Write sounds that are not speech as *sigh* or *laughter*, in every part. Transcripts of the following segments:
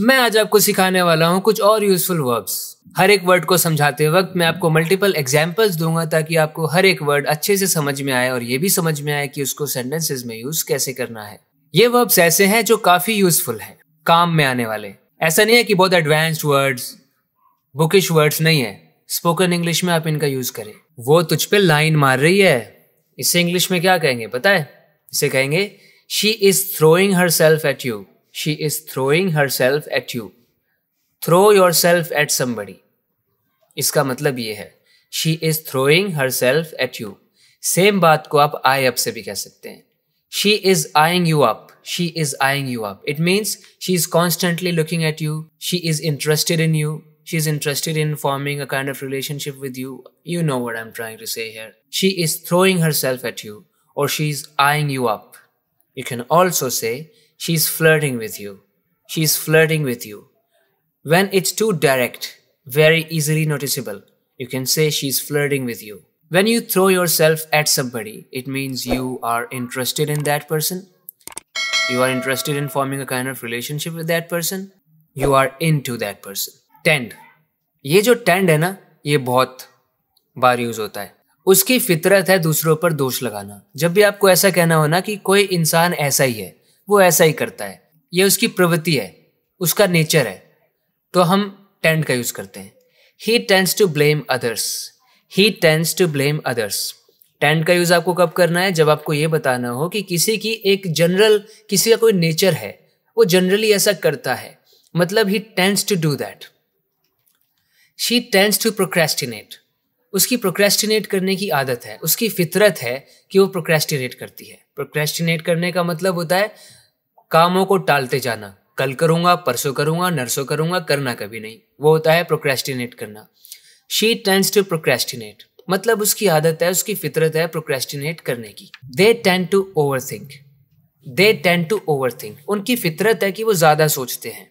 मैं आज आपको सिखाने वाला हूँ कुछ और यूजफुल वर्ब्स हर एक वर्ड को समझाते वक्त मैं आपको मल्टीपल एग्जाम्पल्स दूंगा ताकि आपको हर एक वर्ड अच्छे से समझ में आए और ये भी समझ में आए कि उसको सेंटेंसेस में यूज कैसे करना है ये वर्ब्स ऐसे हैं जो काफी यूजफुल हैं काम में आने वाले ऐसा नहीं है कि बहुत एडवांस्ड वर्ड्स बुकिश वर्ड्स नहीं है स्पोकन इंग्लिश में आप इनका यूज करें वो तुझ पे लाइन मार रही है इसे इंग्लिश में क्या कहेंगे पता है इसे कहेंगे she is throwing herself at you she is throwing herself at you. Throw yourself at somebody. इसका मतलब ये है She is throwing herself at you. You same बात को आप आई up से भी कह सकते हैं She is eyeing you up. She is eyeing you up. It means she is constantly looking at you. She is interested in you. She is interested in forming a kind of relationship with you. You know what I'm trying to say here. She is throwing herself at you or she is eyeing you up. You can also say She's flirting with you. She's flirting with you. When it's too direct, very easily noticeable, you can say she's flirting with you. When you throw yourself at somebody, it means you are interested in that person. You are interested in forming a kind of relationship with that person. You are into that person. Tend. ये जो tend है ना ये बहुत बार use होता है उसकी फितरत है दूसरों पर दोष लगाना जब भी आपको ऐसा कहना हो ना कि कोई इंसान ऐसा ही है वो ऐसा ही करता है ये उसकी प्रवृत्ति है उसका नेचर है तो हम टेंट का यूज़ करते हैं he tends to blame others he tends to blame others tend का यूज़ आपको कब करना है जब आपको ये बताना हो कि किसी की एक जनरल किसी का कोई नेचर है वो जनरली ऐसा करता है मतलब he tends to do that she tends to procrastinate उसकी प्रोक्रेस्टिनेट करने की आदत है उसकी फितरत है कि वो प्रोक्रेस्टिनेट करती है प्रोक्रेस्टिनेट करने का मतलब होता है कामों को टालते जाना कल करूंगा परसों करूंगा नरसों करूंगा करना कभी नहीं वो होता है प्रोक्रेस्टिनेट करना शी टेंस टू प्रोक्रेस्टिनेट मतलब उसकी आदत है उसकी फितरत है प्रोक्रेस्टिनेट करने की they tend to overthink they tend to overthink उनकी फितरत है कि वो ज़्यादा सोचते हैं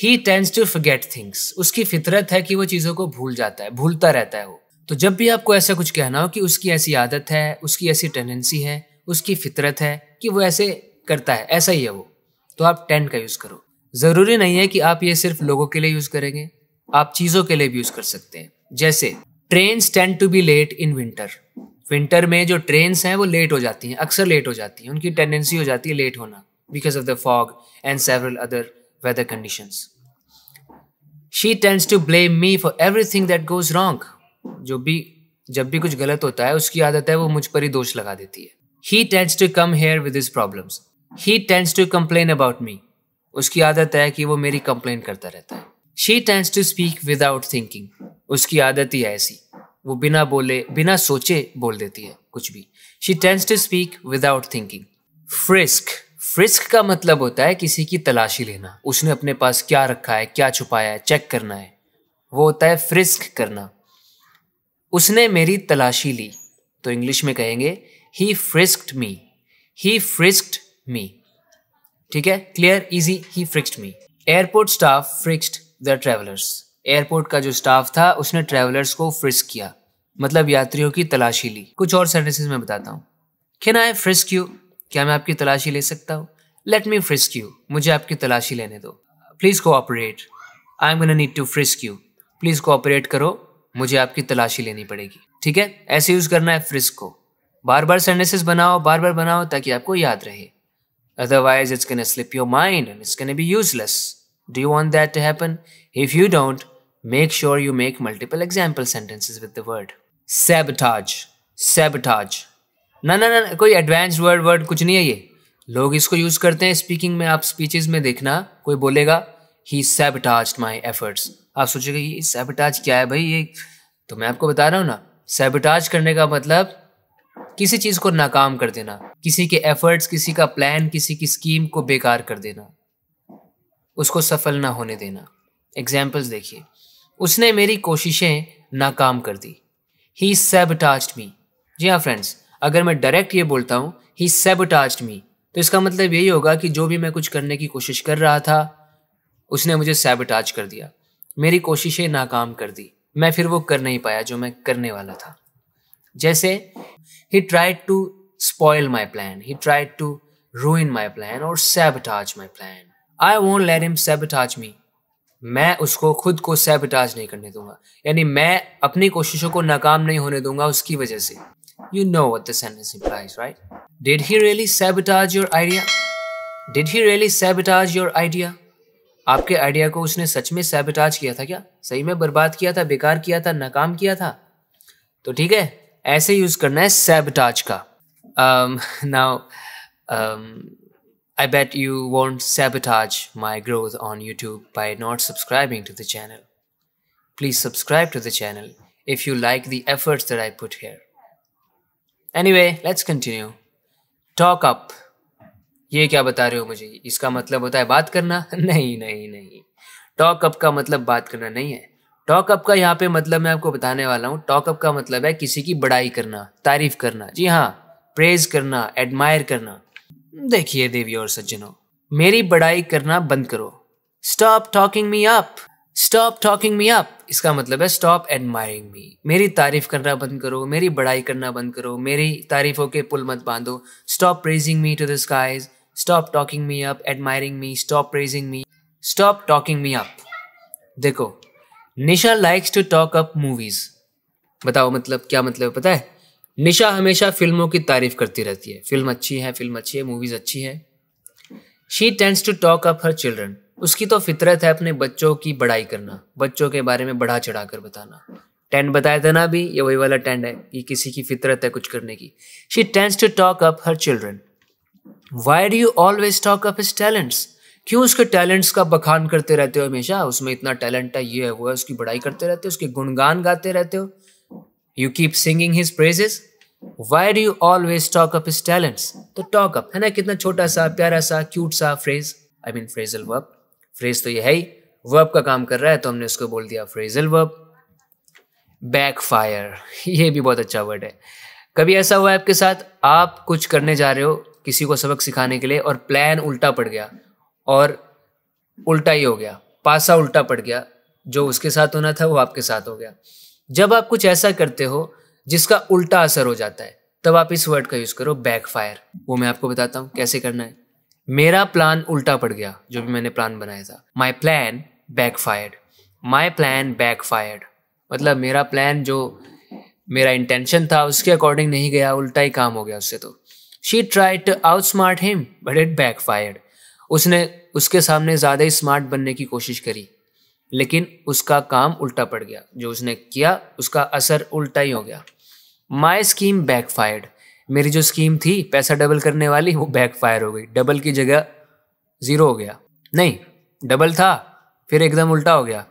he tends to forget things उसकी फितरत है कि वो चीज़ों को भूल जाता है भूलता रहता है वो तो जब भी आपको ऐसा कुछ कहना हो कि उसकी ऐसी आदत है उसकी ऐसी टेंडेंसी है उसकी फितरत है कि वो ऐसे करता है ऐसा ही है वो तो आप टेंट का यूज़ करो ज़रूरी नहीं है कि आप ये सिर्फ लोगों के लिए यूज़ करेंगे आप चीज़ों के लिए भी यूज़ कर सकते हैं जैसे train tend to be late in winter winter में जो ट्रेन हैं वो लेट हो जाती हैं अक्सर लेट हो जाती हैं उनकी टेंडेंसी हो जाती है लेट होना because of the fog and several other weather conditions. She tends to blame me for everything that goes wrong. जो भी जब भी कुछ गलत होता है उसकी आदत है वो मुझ पर ही दोष लगा देती है He tends to come here with his problems. He tends to complain about me. उसकी आदत है कि वो मेरी कंप्लेन करता रहता है She tends to speak without thinking. उसकी आदत ही ऐसी वो बिना बोले बिना सोचे बोल देती है कुछ भी She tends to speak without thinking. Frisk. Frisk का मतलब होता है किसी की तलाशी लेना उसने अपने पास क्या रखा है क्या छुपाया है चेक करना है वो होता है फ्रिस्क करना उसने मेरी तलाशी ली तो इंग्लिश में कहेंगे ही फ्रिस्कड मी ही फ्रिस्कड मी ठीक है clear easy he frisked me airport staff frisked the travellers airport का जो स्टाफ था उसने ट्रेवलर्स को फ्रिस्क किया मतलब यात्रियों की तलाशी ली कुछ और सेंटेंसेस में बताता हूँ कैन आई फ्रिस्क यू क्या मैं आपकी तलाशी ले सकता हूँ लेट मी फ्रिस्क यू मुझे आपकी तलाशी लेने दो please cooperate I am gonna need to frisk you please cooperate करो मुझे आपकी तलाशी लेनी पड़ेगी ठीक है ऐसे यूज़ करना है फ्रिस्क को बार बार सेंटेंसेस बनाओ बार बार बनाओ ताकि आपको याद रहे otherwise it's can slip your mind and it's can be useless do you want that to happen if you don't make sure you make multiple example sentences with the word sabotage sabotage ना ना ना कोई advance word word कुछ नहीं है ये लोग इसको यूज करते हैं स्पीकिंग में आप स्पीचेस में देखना कोई बोलेगा ही सेबटाज माई एफर्ट्स आप सोचेगा ये सेबटाज क्या है भाई ये तो मैं आपको बता रहा हूँ ना सेबटाज करने का मतलब किसी चीज़ को नाकाम कर देना किसी के एफर्ट्स किसी का प्लान किसी की स्कीम को बेकार कर देना उसको सफल ना होने देना एग्जाम्पल्स देखिए उसने मेरी कोशिशें नाकाम कर दी ही सेबटाज मी जी हाँ फ्रेंड्स अगर मैं डायरेक्ट ये बोलता हूँ ही सेबोटाज मी तो इसका मतलब यही होगा कि जो भी मैं कुछ करने की कोशिश कर रहा था उसने मुझे सेबोटाज कर दिया मेरी कोशिशें नाकाम कर दी मैं फिर वो कर नहीं पाया जो मैं करने वाला था जैसे he tried to spoil my plan he tried to ruin my plan और sabotage my plan I won't let him sabotage me मैं उसको खुद को सेबटाज नहीं करने दूंगा यानी मैं अपनी कोशिशों को नाकाम नहीं होने दूंगा उसकी वजह से You know what the sentence implies, right? Did he really sabotage your idea? Did he really sabotage your idea? आपके आइडिया को उसने सच में सैबिटाज किया था क्या सही में बर्बाद किया था बेकार किया था नाकाम किया था तो ठीक है ऐसे यूज करना है सैबिटाज का now I bet you won't sabotage my growth on YouTube by not subscribing to the channel please subscribe to the channel if you like the efforts that I put here way let's continue talk up ये क्या बता रहे हो मुझे इसका मतलब होता है बात करना *laughs* नहीं नहीं नहीं टॉक अप का मतलब बात करना नहीं है टॉक अप का यहाँ पे मतलब मैं आपको बताने वाला हूँ टॉक अप का मतलब है किसी की बड़ाई करना तारीफ करना जी हाँ प्रेज करना एडमायर करना देखिए देवी और सज्जनों मेरी बड़ाई करना बंद करो stop talking me up stop talking me up इसका मतलब है स्टॉप एडमायरिंग मी मेरी तारीफ करना बंद करो मेरी बड़ाई करना बंद करो मेरी तारीफों के पुल मत बांधो stop praising me to the skies stop talking me up admiring me stop praising me stop talking me up देखो Nisha likes to talk up movies बताओ मतलब क्या मतलब पता है निशा हमेशा फिल्मों की तारीफ करती रहती है फिल्म अच्छी है फिल्म अच्छी है मूवीज अच्छी है she tends to talk up her children उसकी तो फितरत है अपने बच्चों की बढ़ाई करना बच्चों के बारे में बढ़ा चढ़ा कर बताना टेंट बताया था ना अभी ये वही वाला टेंट है कि किसी की फितरत है कुछ करने की she tends to talk up her children why do you always talk up his talents क्यों उसके टैलेंट्स का बखान करते रहते हो हमेशा उसमें इतना टैलेंट है ये है वो है उसकी बढ़ाई करते रहते हो उसके गुणगान गाते रहते हो you keep singing his praises why do you always talk up his talents तो टॉक अप है ना कितना छोटा सा प्यारा सा क्यूट सा phrase I mean phrasal verb phrase तो ये है ही वर्ब का काम कर रहा है तो हमने उसको बोल दिया फ्रेजल वर्ब बैक फायर ये भी बहुत अच्छा वर्ड है कभी ऐसा हुआ है आपके साथ आप कुछ करने जा रहे हो किसी को सबक सिखाने के लिए और प्लान उल्टा पड़ गया और उल्टा ही हो गया पासा उल्टा पड़ गया जो उसके साथ होना था वो आपके साथ हो गया जब आप कुछ ऐसा करते हो जिसका उल्टा असर हो जाता है तब आप इस वर्ड का यूज़ करो बैक फायर वो मैं आपको बताता हूँ कैसे करना है मेरा प्लान उल्टा पड़ गया जो भी मैंने प्लान बनाया था my plan backfired my plan backfired मतलब मेरा प्लान जो मेरा इंटेंशन था उसके अकॉर्डिंग नहीं गया उल्टा ही काम हो गया उससे तो she try to outsmart him but it backfired उसने उसके सामने ज़्यादा ही स्मार्ट बनने की कोशिश करी लेकिन उसका काम उल्टा पड़ गया जो उसने किया उसका असर उल्टा ही हो गया माई स्कीम बैक फायर्ड मेरी जो स्कीम थी पैसा डबल करने वाली वो बैकफायर हो गई डबल की जगह ज़ीरो हो गया नहीं डबल था फिर एकदम उल्टा हो गया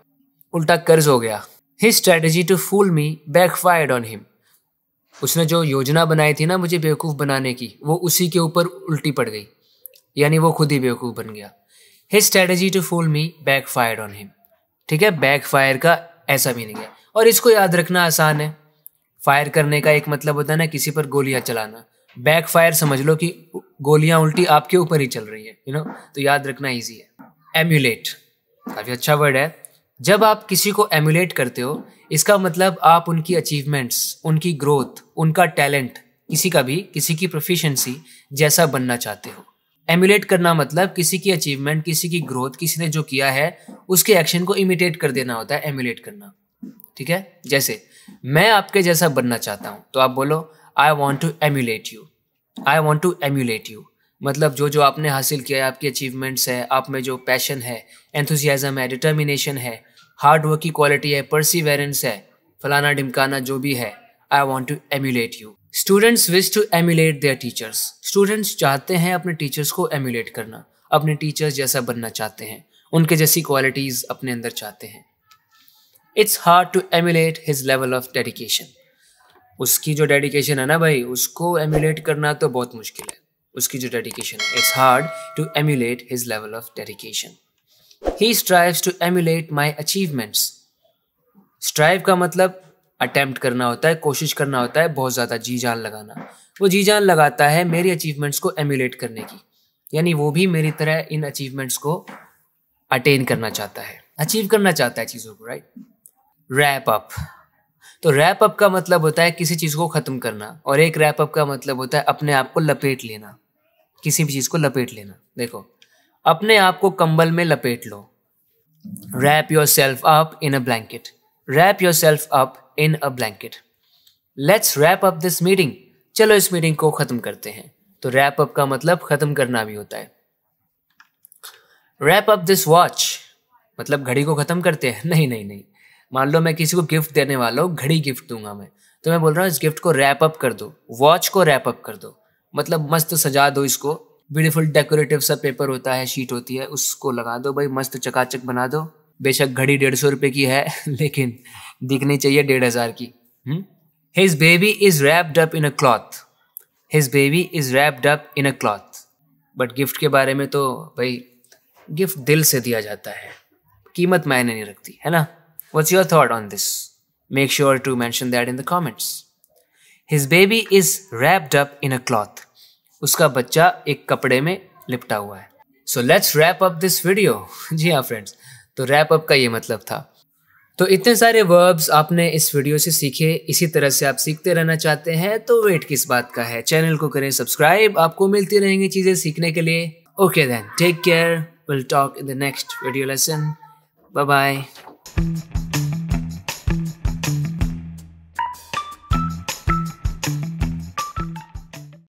उल्टा कर्ज हो गया his strategy to fool me backfired on him उसने जो योजना बनाई थी ना मुझे बेवकूफ़ बनाने की वो उसी के ऊपर उल्टी पड़ गई यानी वो खुद ही बेवकूफ़ बन गया his strategy to fool me backfired on him ठीक है बैकफायर का ऐसा मीनिंग है और इसको याद रखना आसान है फायर करने का एक मतलब होता है ना किसी पर गोलियां चलाना बैक फायर समझ लो कि गोलियां उल्टी आपके ऊपर ही चल रही है यू नो तो याद रखना ईजी है एम्यूलेट काफ़ी अच्छा वर्ड है जब आप किसी को एम्यूलेट करते हो इसका मतलब आप उनकी अचीवमेंट्स उनकी ग्रोथ उनका टैलेंट किसी का भी किसी की प्रोफिशेंसी जैसा बनना चाहते हो एम्यूलेट करना मतलब किसी की अचीवमेंट किसी की ग्रोथ किसी ने जो किया है उसके एक्शन को इमिटेट कर देना होता है एम्यूलेट करना ठीक है जैसे मैं आपके जैसा बनना चाहता हूँ तो आप बोलो I want to emulate you I want to emulate you मतलब जो जो आपने हासिल किया है आपकी अचीवमेंट्स है आप में जो पैशन है एंथुजियाज़म है डिटर्मिनेशन है हार्ड वर्क की क्वालिटी है परसिवेरेंस है फलाना ढिमकाना जो भी है I want to emulate you students wish to emulate their teachers students चाहते हैं अपने टीचर्स को एम्यूलेट करना अपने टीचर्स जैसा बनना चाहते हैं उनके जैसी क्वालिटीज़ अपने अंदर चाहते हैं it's hard to emulate his level of dedication उसकी जो डेडिकेशन है ना भाई उसको एमुलेट करना तो बहुत मुश्किल है उसकी जो डेडिकेशन है it's hard to emulate his level of dedication he strive to emulate my achievements strive का मतलब अटैम्प्ट करना होता है कोशिश करना होता है बहुत ज़्यादा जी जान लगाना वो जी जान लगाता है मेरी अचीवमेंट्स को एमुलेट करने की यानी वो भी मेरी तरह इन अचीवमेंट्स को अटेन करना चाहता है अचीव करना चाहता है चीज़ों को राइट right? रैप अप तो रैप अप का मतलब होता है किसी चीज़ को ख़त्म करना और एक रैप अप का मतलब होता है अपने आप को लपेट लेना किसी भी चीज़ को लपेट लेना देखो अपने आप को कंबल में लपेट लो wrap yourself up in a blanket wrap yourself up in a blanket let's wrap up this meeting चलो इस मीटिंग को ख़त्म करते हैं तो रैप अप का मतलब ख़त्म करना भी होता है रैप अप दिस वॉच मतलब घड़ी को ख़त्म करते हैं *laughs* नहीं नहीं नहीं मान लो मैं किसी को गिफ्ट देने वाला हूँ घड़ी गिफ्ट दूंगा मैं तो मैं बोल रहा हूँ इस गिफ्ट को रैप अप कर दो वॉच को रैप अप कर दो मतलब मस्त सजा दो इसको ब्यूटीफुल डेकोरेटिव सा पेपर होता है शीट होती है उसको लगा दो भाई मस्त चकाचक बना दो बेशक घड़ी डेढ़ सौ रुपये की है *laughs* लेकिन दिखनी चाहिए डेढ़ हज़ार की his baby is wrapped up in a cloth his baby is wrapped up in a cloth but gift के बारे में तो भाई गिफ्ट दिल से दिया जाता है कीमत मायने नहीं रखती है ना What's your thought on this? Make sure to mention that in the comments. His baby is wrapped up in a cloth. उसका बच्चा एक कपड़े में लिपटा हुआ है so let's wrap up this video जी हाँ फ्रेंड्स तो रैप अप का ये मतलब था तो इतने सारे वर्ब्स आपने इस वीडियो से सीखे इसी तरह से आप सीखते रहना चाहते हैं तो वेट किस बात का है चैनल को करें सब्सक्राइब आपको मिलती रहेंगी चीज़ें सीखने के लिए okay then take care will talk in the next video lesson bye bye